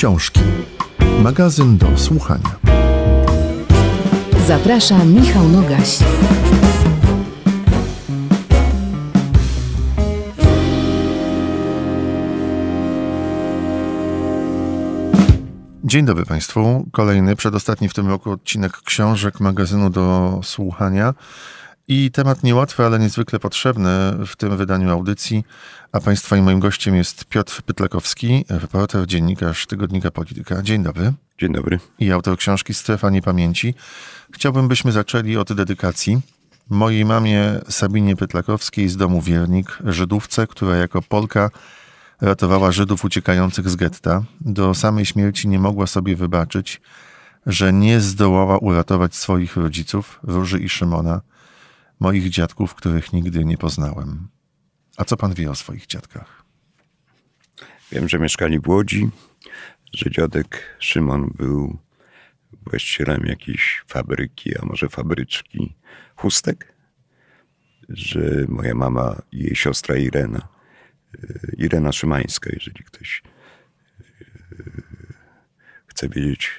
Książki. Magazyn do słuchania. Zaprasza Michał Nogaś. Dzień dobry Państwu. Kolejny, przedostatni w tym roku odcinek książek magazynu do słuchania. I temat niełatwy, ale niezwykle potrzebny w tym wydaniu audycji. A Państwa i moim gościem jest Piotr Pytlakowski, reporter, dziennikarz Tygodnika Polityka. Dzień dobry. Dzień dobry. I autor książki Strefa Niepamięci. Chciałbym, byśmy zaczęli od dedykacji. Mojej mamie Sabinie Pytlakowskiej z domu Wiernik, Żydówce, która jako Polka ratowała Żydów uciekających z getta. Do samej śmierci nie mogła sobie wybaczyć, że nie zdołała uratować swoich rodziców, Róży i Szymona, moich dziadków, których nigdy nie poznałem. A co pan wie o swoich dziadkach? Wiem, że mieszkali w Łodzi, że dziadek Szymon był właścicielem jakiejś fabryki, a może fabryczki chustek, że moja mama i jej siostra Irena, y, Irena Szymańska, jeżeli ktoś y, chce wiedzieć,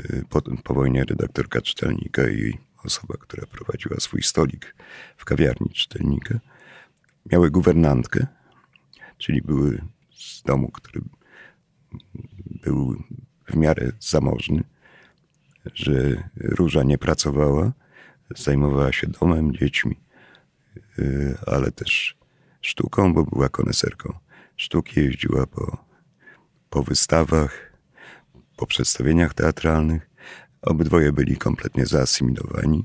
y, po, po wojnie redaktorka czytelnika i osoba, która prowadziła swój stolik w kawiarni czytelnika, miały guwernantkę, czyli były z domu, który był w miarę zamożny, że Róża nie pracowała, zajmowała się domem, dziećmi, y, ale też sztuką, bo była koneserką sztuki, jeździła po, po wystawach, po przedstawieniach teatralnych Obydwoje byli kompletnie zaasymilowani.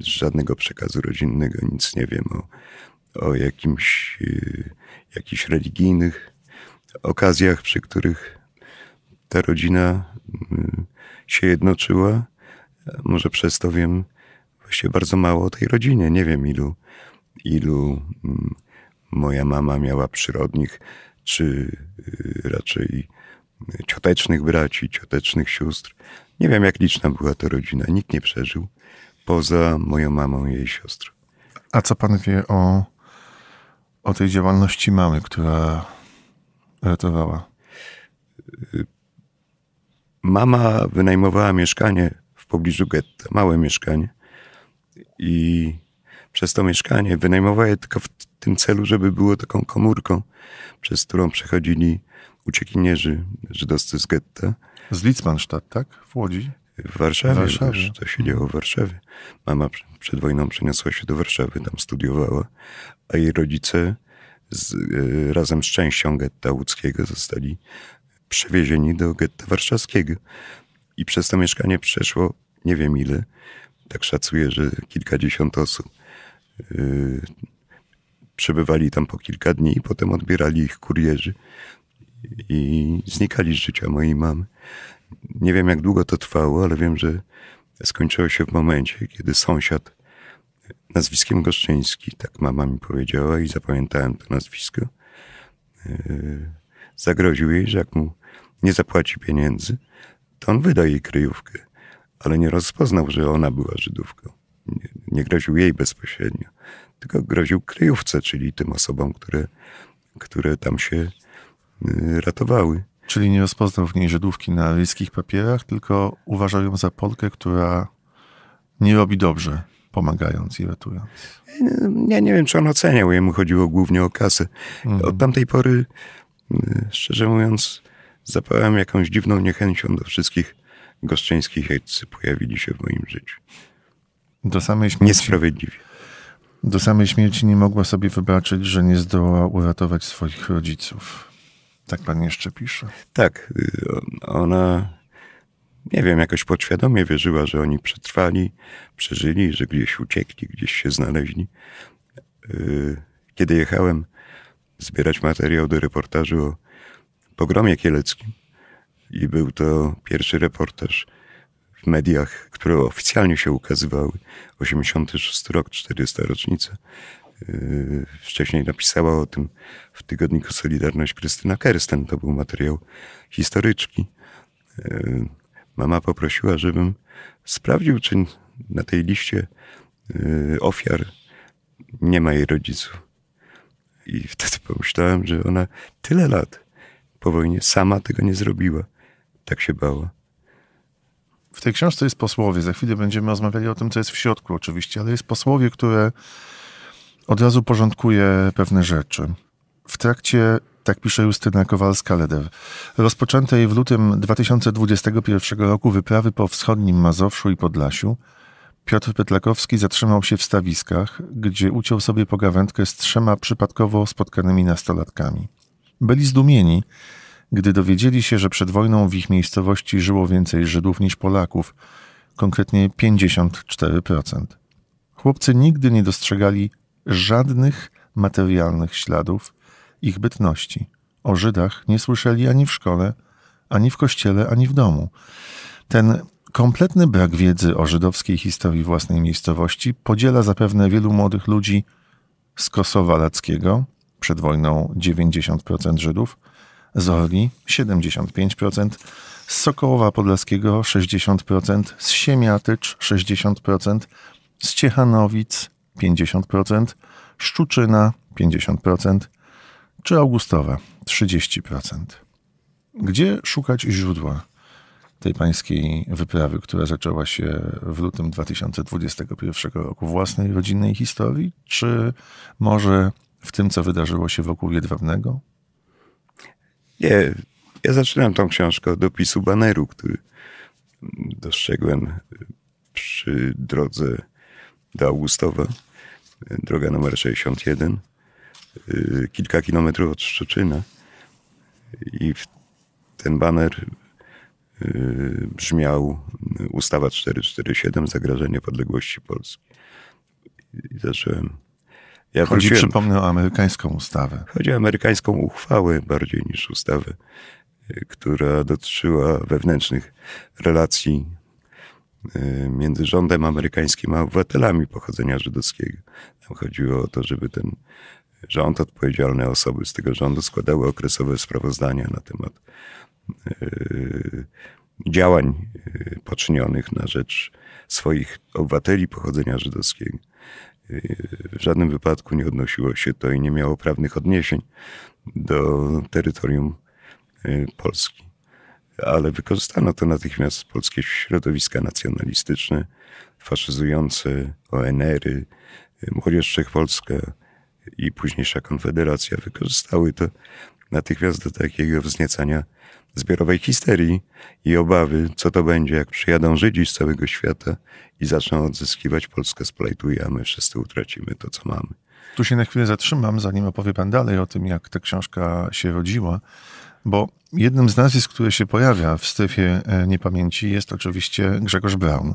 Żadnego przekazu rodzinnego, nic nie wiem o, o jakimś, y, jakichś religijnych okazjach, przy których ta rodzina y, się jednoczyła. Może przez to wiem właściwie bardzo mało o tej rodzinie. Nie wiem ilu, ilu moja mama miała przyrodnich, czy y, raczej ciotecznych braci, ciotecznych sióstr. Nie wiem, jak liczna była to rodzina. Nikt nie przeżył, poza moją mamą i jej siostrą. A co pan wie o, o tej działalności mamy, która ratowała? Mama wynajmowała mieszkanie w pobliżu getta, małe mieszkanie. I przez to mieszkanie wynajmowała je tylko w tym celu, żeby było taką komórką, przez którą przechodzili uciekinierzy żydowscy z getta. Z Litzmannstadt, tak? W Łodzi? W Warszawie. W Warszawie. to się działo w Warszawie. Mama przed wojną przeniosła się do Warszawy, tam studiowała, a jej rodzice z, e, razem z częścią getta łódzkiego zostali przewiezieni do getta warszawskiego. I przez to mieszkanie przeszło nie wiem ile, tak szacuję, że kilkadziesiąt osób. Yy, przebywali tam po kilka dni i potem odbierali ich kurierzy i znikali z życia mojej mamy. Nie wiem, jak długo to trwało, ale wiem, że skończyło się w momencie, kiedy sąsiad nazwiskiem Goszczyński, tak mama mi powiedziała i zapamiętałem to nazwisko, e, zagroził jej, że jak mu nie zapłaci pieniędzy, to on wyda jej kryjówkę, ale nie rozpoznał, że ona była Żydówką. Nie, nie groził jej bezpośrednio, tylko groził kryjówce, czyli tym osobom, które, które tam się Y, ratowały. Czyli nie rozpoznał w niej Żydówki na wiejskich papierach, tylko uważał ją za Polkę, która nie robi dobrze, pomagając i ratując. Ja nie wiem, czy on oceniał, jemu chodziło głównie o kasę. Mhm. Od tamtej pory, y, szczerze mówiąc, zapałem jakąś dziwną niechęcią do wszystkich goszczyńskich, jacy pojawili się w moim życiu. Do samej śmierci. Niesprawiedliwie. Do samej śmierci nie mogła sobie wybaczyć, że nie zdołała uratować swoich rodziców. Tak pan jeszcze pisze? Tak. Y, ona, nie wiem, jakoś podświadomie wierzyła, że oni przetrwali, przeżyli, że gdzieś uciekli, gdzieś się znaleźli. Y, kiedy jechałem zbierać materiał do reportażu o pogromie kieleckim, i był to pierwszy reportaż w mediach, które oficjalnie się ukazywały. 86 rok, 40 rocznica Yy, wcześniej napisała o tym w tygodniku Solidarność Krystyna Kersten. To był materiał historyczki. Yy, mama poprosiła, żebym sprawdził, czy na tej liście yy, ofiar nie ma jej rodziców. I wtedy pomyślałem, że ona tyle lat po wojnie sama tego nie zrobiła. Tak się bała. W tej książce jest posłowie. Za chwilę będziemy rozmawiali o tym, co jest w środku, oczywiście, ale jest posłowie, które od razu porządkuję pewne rzeczy. W trakcie, tak pisze Justyna kowalska Ledew, rozpoczętej w lutym 2021 roku wyprawy po wschodnim Mazowszu i Podlasiu, Piotr Petlakowski zatrzymał się w stawiskach, gdzie uciął sobie pogawędkę z trzema przypadkowo spotkanymi nastolatkami. Byli zdumieni, gdy dowiedzieli się, że przed wojną w ich miejscowości żyło więcej Żydów niż Polaków, konkretnie 54%. Chłopcy nigdy nie dostrzegali żadnych materialnych śladów ich bytności. O Żydach nie słyszeli ani w szkole, ani w kościele, ani w domu. Ten kompletny brak wiedzy o żydowskiej historii własnej miejscowości podziela zapewne wielu młodych ludzi z Kosowa Lackiego, przed wojną 90% Żydów, z Orli 75%, z Sokołowa Podlaskiego 60%, z Siemiatycz 60%, z Ciechanowic 50%, Szczuczyna 50% czy Augustowa 30%. Gdzie szukać źródła tej pańskiej wyprawy, która zaczęła się w lutym 2021 roku? Własnej rodzinnej historii, czy może w tym, co wydarzyło się wokół Jedwabnego? Nie, ja zaczynam tą książkę od opisu baneru, który dostrzegłem przy drodze do Augustowa droga numer 61, y, kilka kilometrów od Szczecina. I ten baner y, brzmiał ustawa 447, zagrażenie podległości Polski. I zacząłem. Ja Chodzi, wróciłem, przypomnę, o amerykańską ustawę. Chodzi o amerykańską uchwałę bardziej niż ustawę, y, która dotyczyła wewnętrznych relacji Y, między rządem amerykańskim a obywatelami pochodzenia żydowskiego. Tam chodziło o to, żeby ten rząd, odpowiedzialne osoby z tego rządu składały okresowe sprawozdania na temat y, działań y, poczynionych na rzecz swoich obywateli pochodzenia żydowskiego. W żadnym wypadku nie odnosiło się to i nie miało prawnych odniesień do terytorium Polski ale wykorzystano to natychmiast polskie środowiska nacjonalistyczne, faszyzujące ONR-y, Młodzież Wszechpolska i późniejsza Konfederacja wykorzystały to natychmiast do takiego wzniecania zbiorowej histerii i obawy, co to będzie, jak przyjadą Żydzi z całego świata i zaczną odzyskiwać Polskę z plajtu, a my wszyscy utracimy to, co mamy. Tu się na chwilę zatrzymam, zanim opowie Pan dalej o tym, jak ta książka się rodziła bo jednym z nazwisk, które się pojawia w strefie e, niepamięci jest oczywiście Grzegorz Braun.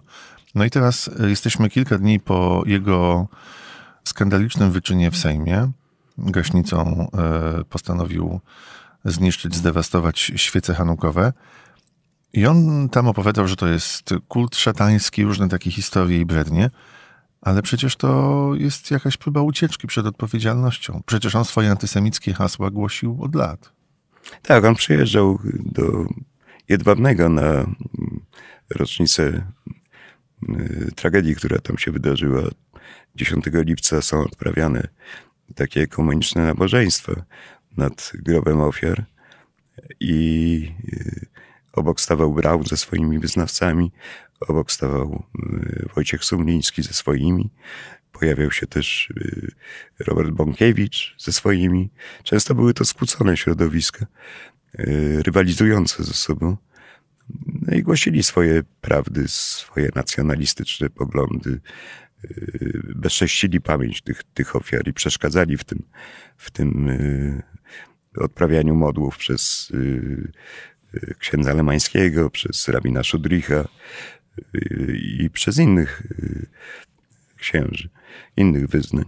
No i teraz e, jesteśmy kilka dni po jego skandalicznym wyczynie w Sejmie. Gaśnicą e, postanowił zniszczyć, zdewastować świece hanukowe. I on tam opowiadał, że to jest kult szatański, różne takie historie i brednie. Ale przecież to jest jakaś próba ucieczki przed odpowiedzialnością. Przecież on swoje antysemickie hasła głosił od lat. Tak, on przyjeżdżał do Jedwabnego na mm, rocznicę y, tragedii, która tam się wydarzyła. 10 lipca są odprawiane takie ekumeniczne nabożeństwa nad grobem ofiar i y, obok stawał Brał ze swoimi wyznawcami, obok stawał y, Wojciech Sumliński ze swoimi Pojawiał się też y, Robert Bąkiewicz ze swoimi. Często były to skłócone środowiska, y, rywalizujące ze sobą. No i głosili swoje prawdy, swoje nacjonalistyczne poglądy, y, bezcześcili pamięć tych, tych ofiar i przeszkadzali w tym, w tym odprawianiu modłów przez księdza Alemańskiego, przez rabina Szudricha i przez innych księży, innych wyznań.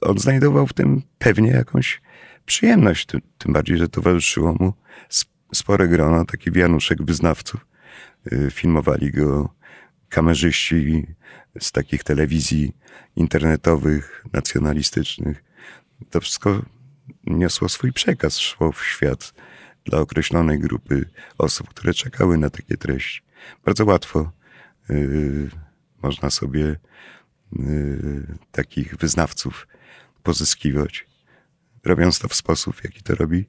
On znajdował w tym pewnie jakąś przyjemność, tym, tym bardziej, że towarzyszyło mu spore grono taki wianuszek wyznawców. Y, filmowali go kamerzyści z takich telewizji internetowych, nacjonalistycznych. To wszystko niosło swój przekaz, szło w świat dla określonej grupy osób, które czekały na takie treści. Bardzo łatwo yy, można sobie Y, takich wyznawców pozyskiwać, robiąc to w sposób, w jaki to robi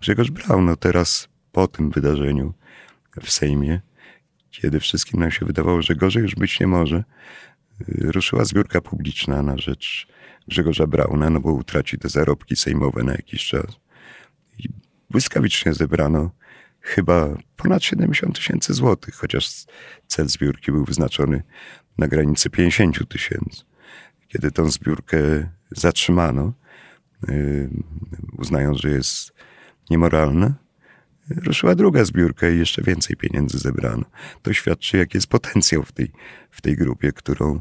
Grzegorz Braun. No teraz po tym wydarzeniu w Sejmie, kiedy wszystkim nam się wydawało, że gorzej już być nie może, y, ruszyła zbiórka publiczna na rzecz Grzegorza Brauna, no bo utraci te zarobki sejmowe na jakiś czas. I błyskawicznie zebrano chyba ponad 70 tysięcy złotych, chociaż cel zbiórki był wyznaczony na granicy 50 tysięcy. Kiedy tą zbiórkę zatrzymano, yy, uznając, że jest niemoralna, ruszyła druga zbiórka i jeszcze więcej pieniędzy zebrano. To świadczy, jaki jest potencjał w tej, w tej grupie, którą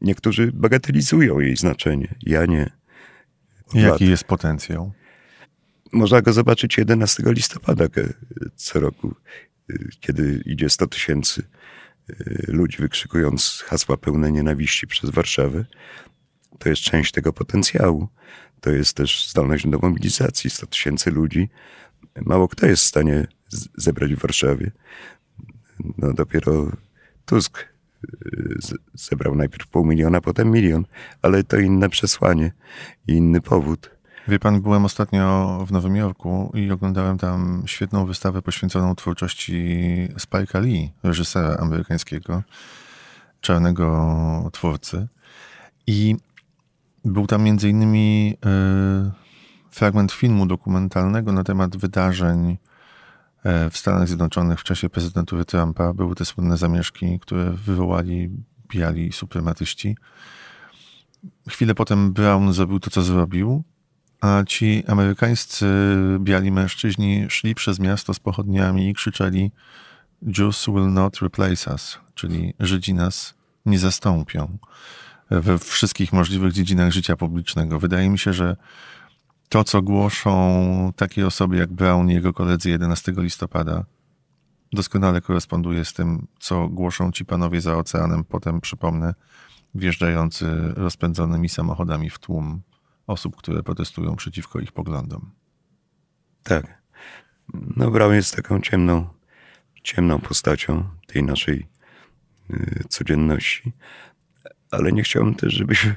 niektórzy bagatelizują jej znaczenie. Ja nie. Od jaki lat. jest potencjał? Można go zobaczyć 11 listopada co roku, yy, kiedy idzie 100 tysięcy Y, ludzi wykrzykując hasła pełne nienawiści przez Warszawę, to jest część tego potencjału. To jest też zdolność do mobilizacji 100 tysięcy ludzi. Mało kto jest w stanie zebrać w Warszawie. No dopiero Tusk y, zebrał najpierw pół miliona, potem milion, ale to inne przesłanie, inny powód. Wie pan, byłem ostatnio w Nowym Jorku i oglądałem tam świetną wystawę poświęconą twórczości Spike'a Lee, reżysera amerykańskiego, czarnego twórcy. I był tam między innymi y, fragment filmu dokumentalnego na temat wydarzeń e, w Stanach Zjednoczonych w czasie prezydentury Trumpa. Były te słynne zamieszki, które wywołali biali suprematyści. Chwilę potem Brown zrobił to, co zrobił, a ci amerykańscy biali mężczyźni szli przez miasto z pochodniami i krzyczeli Jews will not replace us, czyli Żydzi nas nie zastąpią we wszystkich możliwych dziedzinach życia publicznego. Wydaje mi się, że to, co głoszą takie osoby jak Brown i jego koledzy 11 listopada, doskonale koresponduje z tym, co głoszą ci panowie za oceanem, potem przypomnę, wjeżdżający rozpędzonymi samochodami w tłum osób, które protestują przeciwko ich poglądom. Tak. No Brown jest taką ciemną, ciemną postacią tej naszej y, codzienności, ale nie chciałbym też, żebyśmy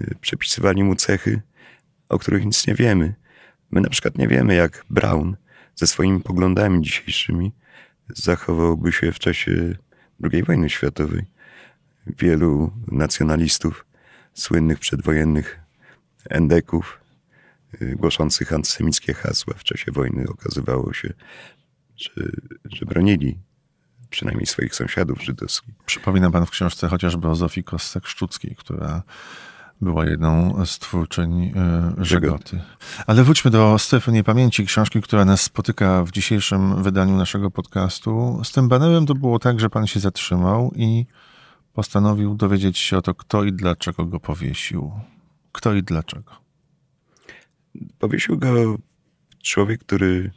y, przepisywali mu cechy, o których nic nie wiemy. My na przykład nie wiemy, jak Brown ze swoimi poglądami dzisiejszymi zachowałby się w czasie II wojny światowej. Wielu nacjonalistów słynnych przedwojennych endeków y, głoszących antysemickie hasła w czasie wojny okazywało się, że, że bronili przynajmniej swoich sąsiadów żydowskich. Przypomina pan w książce chociażby o Zofii Kostek-Szczuckiej, która była jedną z twórczyń y, Żegoty. Ale wróćmy do Stefy niepamięci, książki, która nas spotyka w dzisiejszym wydaniu naszego podcastu. Z tym banerem to było tak, że pan się zatrzymał i postanowił dowiedzieć się o to, kto i dlaczego go powiesił. Kto i dlaczego? Powiesił go człowiek, który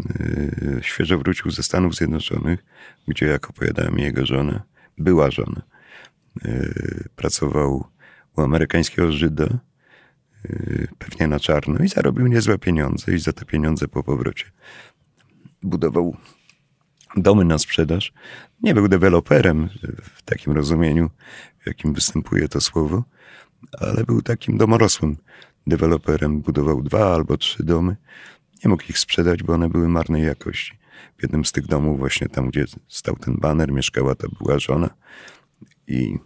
e, świeżo wrócił ze Stanów Zjednoczonych, gdzie, jak opowiadałem, jego żona, była żona, e, pracował u amerykańskiego Żyda, e, pewnie na czarno, i zarobił niezłe pieniądze, i za te pieniądze po powrocie budował domy na sprzedaż. Nie był deweloperem w takim rozumieniu, w jakim występuje to słowo, ale był takim domorosłym deweloperem. Budował dwa albo trzy domy. Nie mógł ich sprzedać, bo one były marnej jakości. W jednym z tych domów, właśnie tam, gdzie stał ten baner, mieszkała ta była żona. I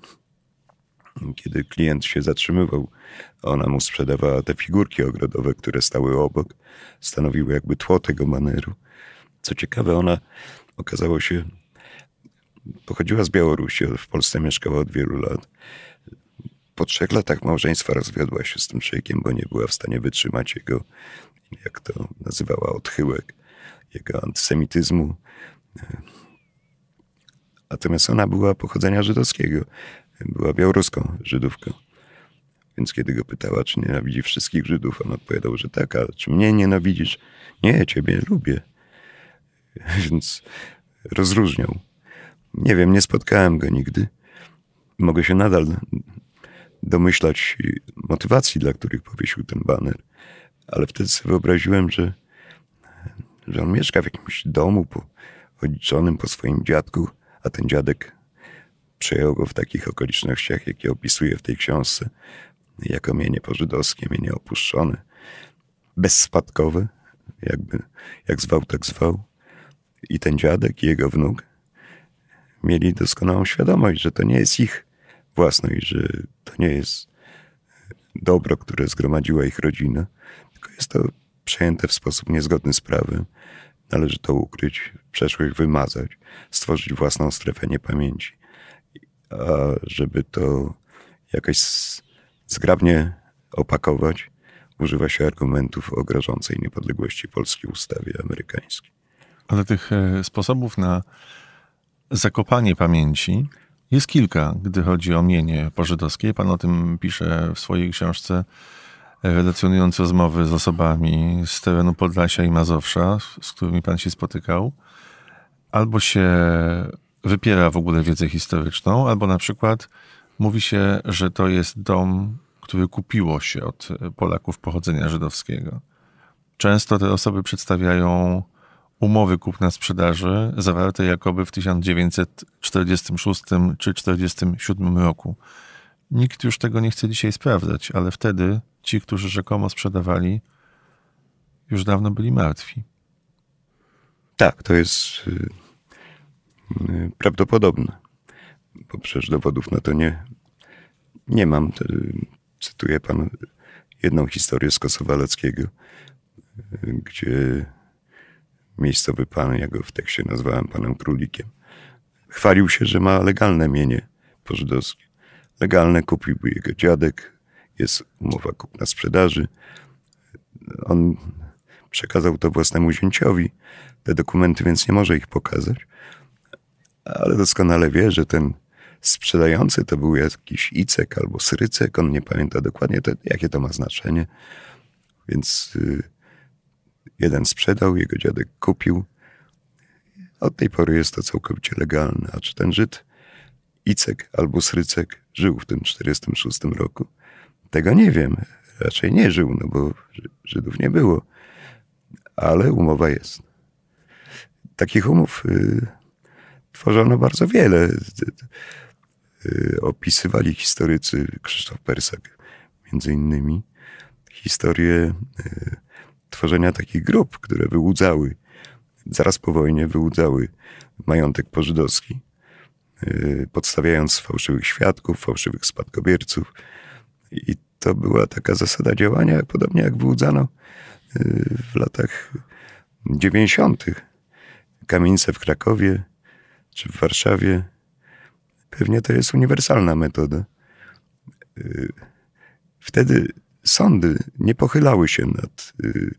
kiedy klient się zatrzymywał, ona mu sprzedawała te figurki ogrodowe, które stały obok, stanowiły jakby tło tego baneru. Co ciekawe, ona okazało się, pochodziła z Białorusi, w Polsce mieszkała od wielu lat. Po trzech latach małżeństwa rozwiodła się z tym człowiekiem, bo nie była w stanie wytrzymać jego, jak to nazywała, odchyłek, jego antysemityzmu. Natomiast ona była pochodzenia żydowskiego, była białoruską Żydówką. Więc kiedy go pytała, czy nienawidzi wszystkich Żydów, on odpowiadał, że tak, a czy mnie nienawidzisz? Nie, ciebie lubię. więc rozróżnią. Nie wiem, nie spotkałem go nigdy. Mogę się nadal domyślać motywacji, dla których powiesił ten baner, ale wtedy sobie wyobraziłem, że, że on mieszka w jakimś domu po, odzieconym po swoim dziadku, a ten dziadek przejął go w takich okolicznościach, jakie opisuje w tej książce, jako mienie pożydowskie, mienie opuszczone, bezspadkowe, jakby, jak zwał, tak zwał i ten dziadek, i jego wnuk mieli doskonałą świadomość, że to nie jest ich własność, że to nie jest dobro, które zgromadziła ich rodzina, tylko jest to przejęte w sposób niezgodny z prawem. Należy to ukryć, przeszłość wymazać, stworzyć własną strefę niepamięci. A żeby to jakoś zgrabnie opakować, używa się argumentów o grożącej niepodległości Polski ustawie amerykańskiej. Ale tych e, sposobów na zakopanie pamięci jest kilka, gdy chodzi o mienie pożydowskie. Pan o tym pisze w swojej książce e, relacjonując rozmowy z osobami z terenu Podlasia i Mazowsza, z którymi pan się spotykał. Albo się wypiera w ogóle wiedzę historyczną, albo na przykład mówi się, że to jest dom, który kupiło się od e, Polaków pochodzenia żydowskiego. Często te osoby przedstawiają umowy kupna-sprzedaży zawarte jakoby w 1946 czy 1947 roku. Nikt już tego nie chce dzisiaj sprawdzać, ale wtedy ci, którzy rzekomo sprzedawali, już dawno byli martwi. Tak, to jest y, y, prawdopodobne, bo przecież dowodów na to nie, nie mam. Y, Cytuję pan jedną historię z Kosowa Leckiego, gdzie miejscowy pan, ja go w tekście nazwałem panem królikiem, chwalił się, że ma legalne mienie pożydowskie. Legalne kupił jego dziadek, jest umowa kupna-sprzedaży. On przekazał to własnemu zięciowi, te dokumenty, więc nie może ich pokazać. Ale doskonale wie, że ten sprzedający to był jakiś Icek albo Srycek, on nie pamięta dokładnie, to, jakie to ma znaczenie. Więc... Yy, Jeden sprzedał, jego dziadek kupił. Od tej pory jest to całkowicie legalne. A czy ten Żyd, Icek albo Srycek, żył w tym 46 roku? Tego nie wiem. Raczej nie żył, no bo Żydów nie było. Ale umowa jest. Takich umów y, tworzono bardzo wiele. Y, y, opisywali historycy Krzysztof Persak, między innymi, historię y, tworzenia takich grup, które wyłudzały, zaraz po wojnie wyłudzały majątek pożydowski, yy, podstawiając fałszywych świadków, fałszywych spadkobierców. I to była taka zasada działania, podobnie jak wyłudzano yy, w latach 90. Kamienice w Krakowie czy w Warszawie. Pewnie to jest uniwersalna metoda. Yy, wtedy sądy nie pochylały się nad y,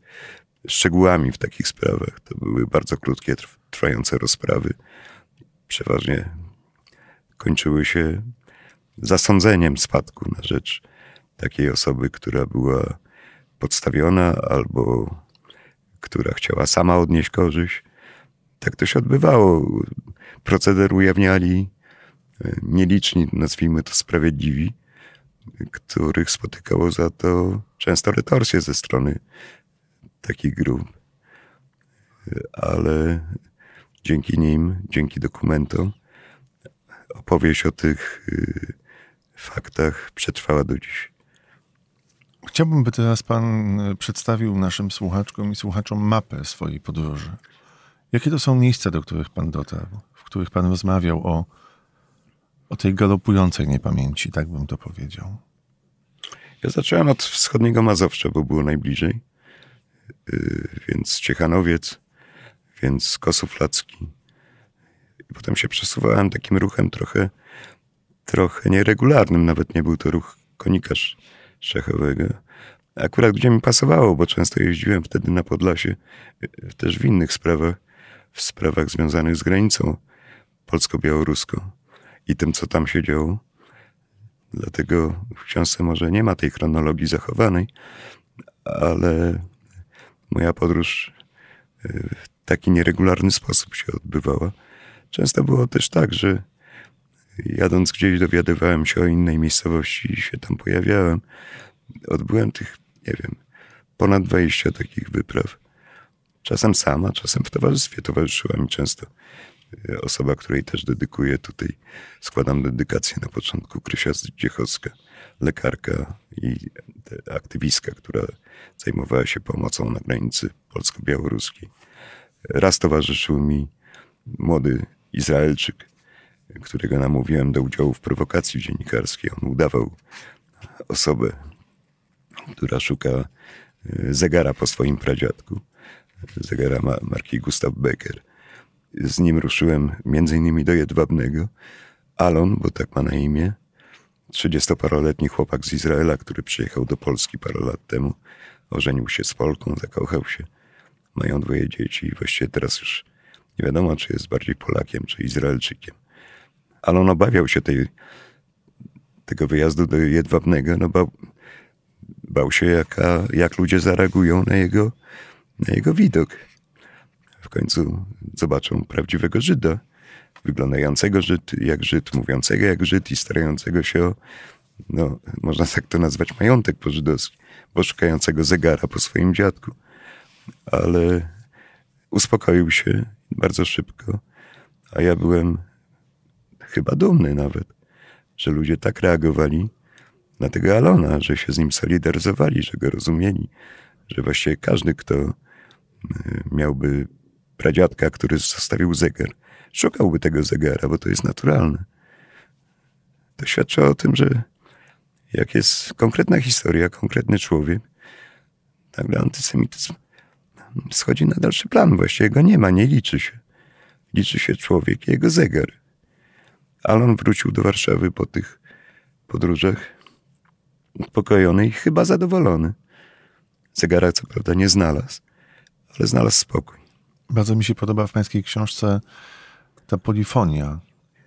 szczegółami w takich sprawach. To były bardzo krótkie, trwające rozprawy. Przeważnie kończyły się zasądzeniem spadku na rzecz takiej osoby, która była podstawiona albo która chciała sama odnieść korzyść. Tak to się odbywało. Proceder ujawniali e, nieliczni, nazwijmy to sprawiedliwi których spotykało za to często retorsje ze strony takich grup. Ale dzięki nim, dzięki dokumentom, opowieść o tych y, faktach przetrwała do dziś. Chciałbym, by teraz Pan y, przedstawił naszym słuchaczkom i słuchaczom mapę swojej podróży. Jakie to są miejsca, do których Pan dotarł, w których Pan rozmawiał o o tej galopującej niepamięci, tak bym to powiedział. Ja zacząłem od wschodniego Mazowsza, bo było najbliżej. Yy, więc Ciechanowiec, więc Kosów Lacki. I potem się przesuwałem takim ruchem trochę, trochę nieregularnym. Nawet nie był to ruch konikarz szechowego. Akurat gdzie mi pasowało, bo często jeździłem wtedy na Podlasie, y, też w innych sprawach, w sprawach związanych z granicą polsko-białoruską i tym, co tam się działo. Dlatego w książce może nie ma tej chronologii zachowanej, ale moja podróż y, w taki nieregularny sposób się odbywała. Często było też tak, że jadąc gdzieś dowiadywałem się o innej miejscowości i się tam pojawiałem. Odbyłem tych, nie wiem, ponad 20 takich wypraw. Czasem sama, czasem w towarzystwie towarzyszyła mi często osoba, której też dedykuję tutaj, składam dedykację na początku, Krysia Zdziechowska, lekarka i aktywistka, która zajmowała się pomocą na granicy polsko-białoruskiej. Raz towarzyszył mi młody Izraelczyk, którego namówiłem do udziału w prowokacji dziennikarskiej. On udawał osobę, która szuka e, zegara po swoim pradziadku, zegara marki Gustav Becker. Z nim ruszyłem między innymi do Jedwabnego. Alon, bo tak ma na imię, 30-paroletni chłopak z Izraela, który przyjechał do Polski parę lat temu. Ożenił się z Polką, zakochał się. Mają dwoje dzieci i właściwie teraz już nie wiadomo, czy jest bardziej Polakiem, czy Izraelczykiem. Ale on obawiał się tej, tego wyjazdu do Jedwabnego. No bał, bał się, jaka, jak ludzie zareagują na jego, na jego widok. W końcu zobaczą prawdziwego Żyda, wyglądającego Żyd jak Żyd, mówiącego jak Żyd i starającego się o, no, można tak to nazwać, majątek pożydowski, bo zegara po swoim dziadku. Ale uspokoił się bardzo szybko, a ja byłem chyba dumny nawet, że ludzie tak reagowali na tego Alona, że się z nim solidaryzowali, że go rozumieli, że właściwie każdy, kto e, miałby pradziadka, który zostawił zegar. Szukałby tego zegara, bo to jest naturalne. To świadczy o tym, że jak jest konkretna historia, konkretny człowiek, nagle antysemityzm schodzi na dalszy plan. Właściwie go nie ma, nie liczy się. Liczy się człowiek i jego zegar. on wrócił do Warszawy po tych podróżach upokojony i chyba zadowolony. Zegara co prawda nie znalazł, ale znalazł spokój. Bardzo mi się podoba w pańskiej książce ta polifonia,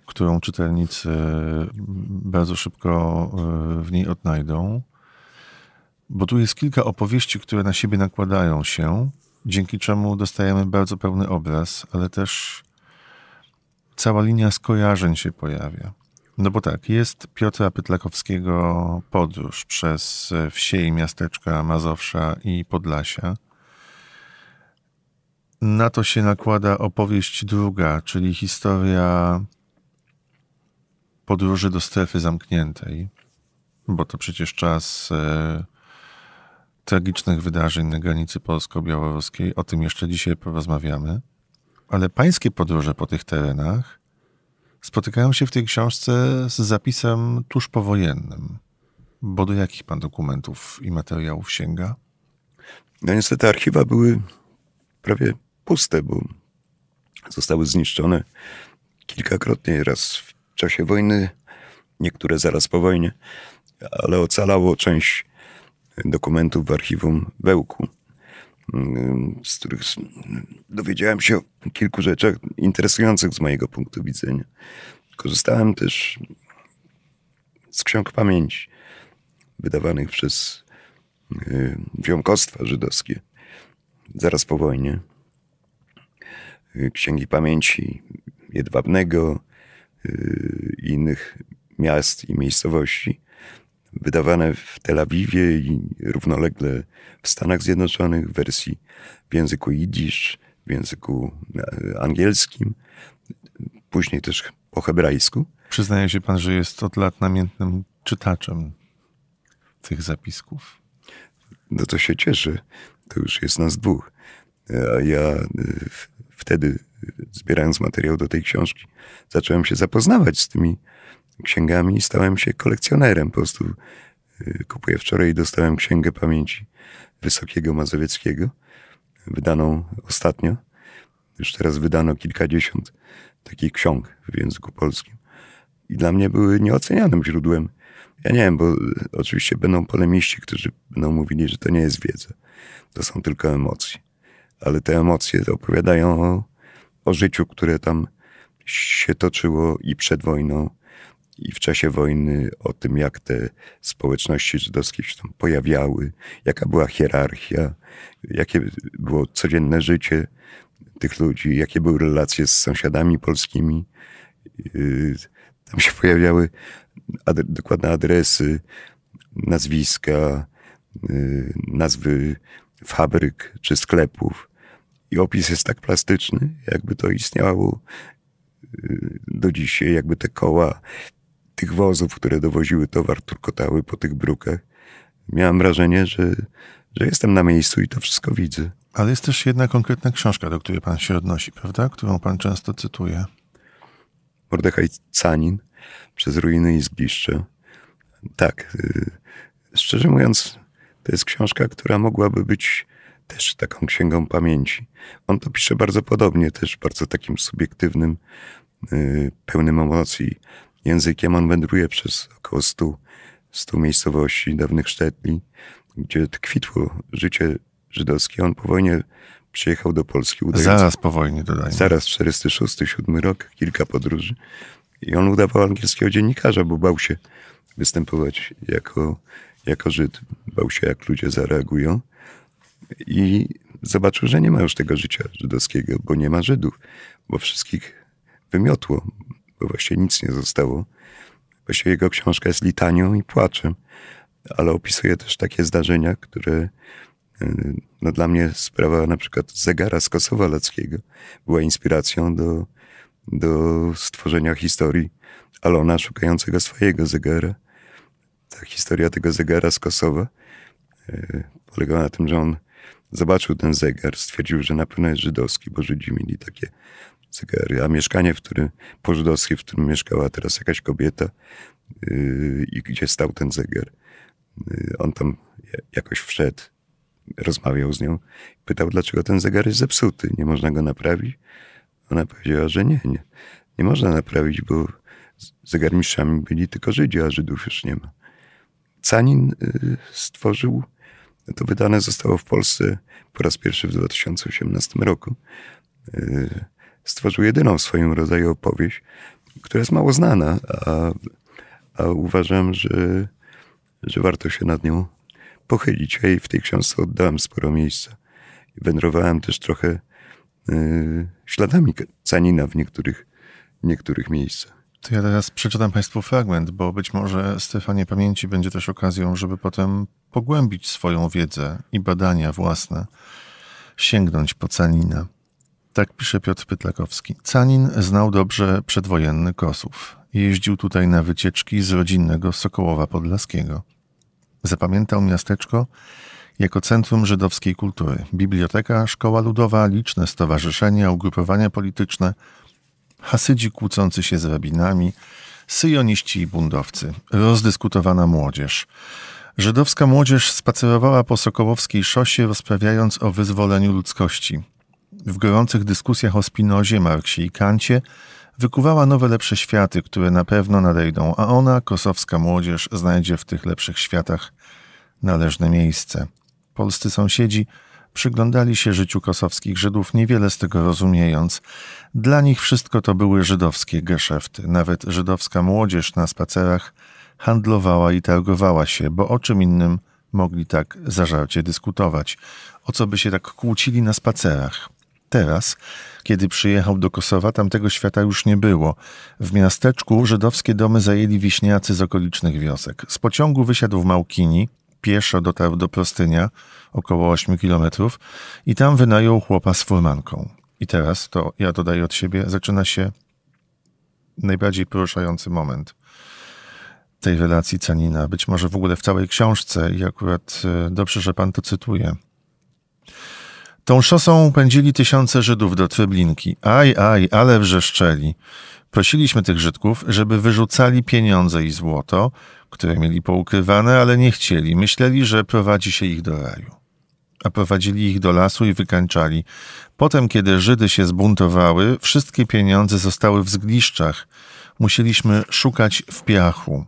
którą czytelnicy bardzo szybko e, w niej odnajdą, bo tu jest kilka opowieści, które na siebie nakładają się, dzięki czemu dostajemy bardzo pełny obraz, ale też cała linia skojarzeń się pojawia. No bo tak, jest Piotra Pytlakowskiego podróż przez wsie i miasteczka Mazowsza i Podlasia – na to się nakłada opowieść druga, czyli historia podróży do strefy zamkniętej, bo to przecież czas e, tragicznych wydarzeń na granicy polsko-białoruskiej. O tym jeszcze dzisiaj porozmawiamy. Ale pańskie podróże po tych terenach spotykają się w tej książce z zapisem tuż powojennym. Bo do jakich pan dokumentów i materiałów sięga? No niestety archiwa były prawie puste, bo zostały zniszczone kilkakrotnie, raz w czasie wojny, niektóre zaraz po wojnie, ale ocalało część dokumentów w archiwum Wełku, mm, z których dowiedziałem się o kilku rzeczach interesujących z mojego punktu widzenia. Korzystałem też z ksiąg pamięci wydawanych przez y, ziomkostwa żydowskie zaraz po wojnie. Y, Księgi Pamięci Jedwabnego, y, innych miast i miejscowości, wydawane w Tel Awiwie i równolegle w Stanach Zjednoczonych w wersji w języku jidysz, w języku e, angielskim, później też po hebrajsku. Przyznaje się pan, że jest od lat namiętnym czytaczem tych zapisków. No to się cieszę. To już jest nas dwóch. E, a ja e, wtedy, zbierając materiał do tej książki, zacząłem się zapoznawać z tymi księgami i stałem się kolekcjonerem. Po prostu y, kupuję wczoraj i dostałem księgę pamięci Wysokiego Mazowieckiego, wydaną ostatnio. Już teraz wydano kilkadziesiąt takich ksiąg w języku polskim. I dla mnie były nieocenianym źródłem. Ja nie wiem, bo y, oczywiście będą polemiści, którzy będą mówili, że to nie jest wiedza, to są tylko emocje ale te emocje opowiadają o, o życiu, które tam się toczyło i przed wojną, i w czasie wojny, o tym, jak te społeczności żydowskie się tam pojawiały, jaka była hierarchia, jakie było codzienne życie tych ludzi, jakie były relacje z sąsiadami polskimi. Yy, tam się pojawiały adre, dokładne adresy, nazwiska, yy, nazwy fabryk czy sklepów. I opis jest tak plastyczny, jakby to istniało y, do dzisiaj, jakby te koła tych wozów, które dowoziły towar, turkotały po tych brukach. Miałem wrażenie, że, że jestem na miejscu i to wszystko widzę. Ale jest też jedna konkretna książka, do której pan się odnosi, prawda? Którą pan często cytuje. Mordechaj Canin, Przez ruiny i zbliżce. Tak, y, szczerze mówiąc, to jest książka, która mogłaby być też taką księgą pamięci. On to pisze bardzo podobnie, też bardzo takim subiektywnym, y, pełnym emocji językiem. On wędruje przez około 100, 100 miejscowości dawnych Sztetli, gdzie tkwitło życie żydowskie. On po wojnie przyjechał do Polski. Udając, zaraz po wojnie, dodajmy. Zaraz, 1946 7 rok, kilka podróży. I on udawał angielskiego dziennikarza, bo bał się występować jako, jako Żyd. Bał się, jak ludzie zareagują i zobaczył, że nie ma już tego życia żydowskiego, bo nie ma Żydów, bo wszystkich wymiotło, bo właściwie nic nie zostało. Właściwie jego książka jest litanią i płaczem, ale opisuje też takie zdarzenia, które y, no dla mnie sprawa na przykład zegara z Kosowa Leckiego była inspiracją do, do stworzenia historii Alona szukającego swojego zegara. Ta historia tego zegara z Kosowa y, polegała na tym, że on Zobaczył ten zegar, stwierdził, że na pewno jest żydowski, bo Żydzi mieli takie zegary. A mieszkanie, w którym, po żydowskie, w którym mieszkała teraz jakaś kobieta yy, i gdzie stał ten zegar, yy, on tam jakoś wszedł, rozmawiał z nią, pytał, dlaczego ten zegar jest zepsuty, nie można go naprawić. Ona powiedziała, że nie, nie, nie można naprawić, bo zegarmistrzami byli tylko Żydzi, a Żydów już nie ma. Canin yy, stworzył to wydane zostało w Polsce po raz pierwszy w 2018 roku. E, stworzył jedyną w swoim rodzaju opowieść, która jest mało znana, a, a uważam, że, że warto się nad nią pochylić. Ja jej w tej książce oddałem sporo miejsca. Wędrowałem też trochę e, śladami canina w niektórych, niektórych miejscach. To ja teraz przeczytam Państwu fragment, bo być może Stefanie Pamięci będzie też okazją, żeby potem pogłębić swoją wiedzę i badania własne, sięgnąć po Canina. Tak pisze Piotr Pytlakowski. Canin znał dobrze przedwojenny Kosów. Jeździł tutaj na wycieczki z rodzinnego Sokołowa Podlaskiego. Zapamiętał miasteczko jako centrum żydowskiej kultury. Biblioteka, szkoła ludowa, liczne stowarzyszenia, ugrupowania polityczne – Hasydzi kłócący się z rabinami, syjoniści i bundowcy, rozdyskutowana młodzież. Żydowska młodzież spacerowała po Sokołowskiej szosie, rozprawiając o wyzwoleniu ludzkości. W gorących dyskusjach o Spinozie, Marksie i Kancie wykuwała nowe lepsze światy, które na pewno nadejdą, a ona, kosowska młodzież, znajdzie w tych lepszych światach należne miejsce. Polscy sąsiedzi przyglądali się życiu kosowskich Żydów, niewiele z tego rozumiejąc. Dla nich wszystko to były żydowskie geszefty. Nawet żydowska młodzież na spacerach handlowała i targowała się, bo o czym innym mogli tak zażarcie dyskutować, o co by się tak kłócili na spacerach. Teraz, kiedy przyjechał do Kosowa, tamtego świata już nie było. W miasteczku żydowskie domy zajęli wiśniacy z okolicznych wiosek. Z pociągu wysiadł w Małkini, pieszo dotarł do Prostynia, około 8 kilometrów, i tam wynajął chłopa z furmanką. I teraz, to ja dodaję od siebie, zaczyna się najbardziej poruszający moment tej relacji Canina, być może w ogóle w całej książce i akurat e, dobrze, że pan to cytuje. Tą szosą pędzili tysiące Żydów do Treblinki. Aj, aj, ale wrzeszczeli. Prosiliśmy tych Żydków, żeby wyrzucali pieniądze i złoto, które mieli poukrywane, ale nie chcieli. Myśleli, że prowadzi się ich do raju a prowadzili ich do lasu i wykańczali. Potem, kiedy Żydy się zbuntowały, wszystkie pieniądze zostały w zgliszczach. Musieliśmy szukać w piachu.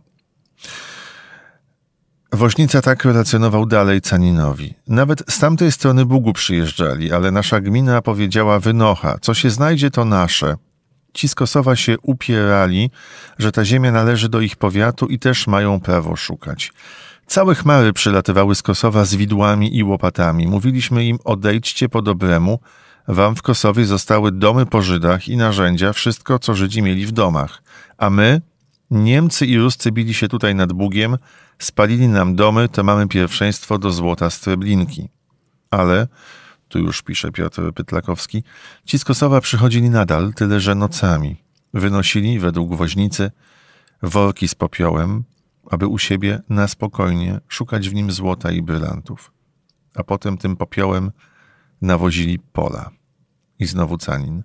Woźnica tak relacjonował dalej Caninowi. Nawet z tamtej strony Bugu przyjeżdżali, ale nasza gmina powiedziała wynocha, co się znajdzie to nasze. Ci z Kosowa się upierali, że ta ziemia należy do ich powiatu i też mają prawo szukać. Całe chmary przylatywały z Kosowa z widłami i łopatami. Mówiliśmy im odejdźcie po dobremu, wam w Kosowie zostały domy po Żydach i narzędzia, wszystko co Żydzi mieli w domach. A my, Niemcy i Ruscy bili się tutaj nad Bugiem, spalili nam domy, to mamy pierwszeństwo do złota streblinki. Ale, tu już pisze Piotr Pytlakowski, ci z Kosowa przychodzili nadal, tyle że nocami. Wynosili, według woźnicy, worki z popiołem, aby u siebie na spokojnie szukać w nim złota i brylantów. A potem tym popiołem nawozili pola. I znowu canin.